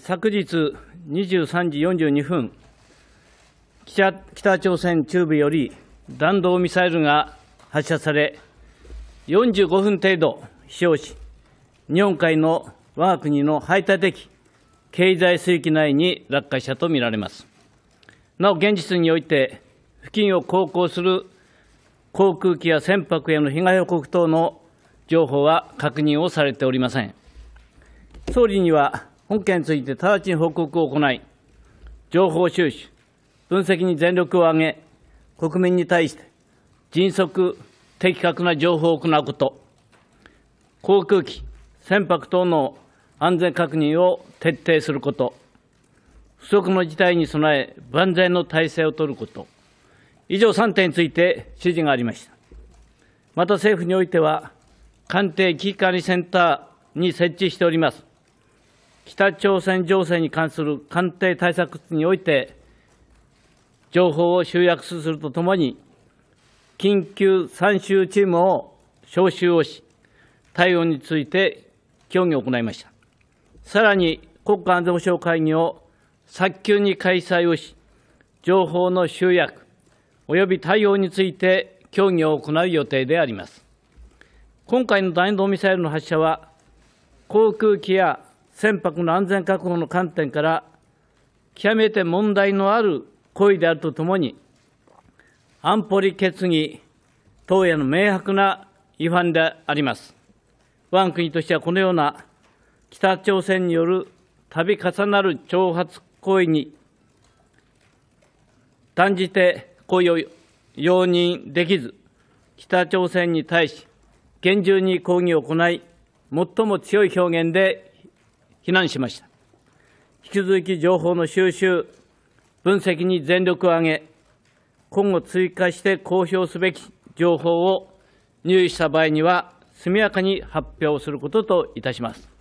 昨日23時42分北、朝鮮中部より弾道ミサイルが発射され、45分程度飛翔し、日本海の我が国の排他的経済水域内に落下したとみられます。なお、現実において、付近を航行する航空機や船舶への被害報告等の情報は確認をされておりません。総理には本件について直ちに報告を行い、情報収集、分析に全力を挙げ、国民に対して迅速、的確な情報を行うこと、航空機、船舶等の安全確認を徹底すること、不測の事態に備え万全の体制を取ること、以上3点について指示がありました。また政府においては、官邸危機管理センターに設置しております北朝鮮情勢に関する官邸対策室において、情報を集約するとともに、緊急参集チームを招集をし、対応について協議を行いました。さらに、国家安全保障会議を早急に開催をし、情報の集約及び対応について協議を行う予定であります。今回の弾道ミサイルの発射は、航空機や船舶の安全確保の観点から、極めて問題のある行為であるとともに、安保理決議等への明白な違反であります。我が国としてはこのような北朝鮮による度重なる挑発行為に断じて行為を容認できず、北朝鮮に対し厳重に抗議を行い、最も強い表現で避難しました。引き続き情報の収集、分析に全力を挙げ、今後追加して公表すべき情報を入手した場合には、速やかに発表することといたします。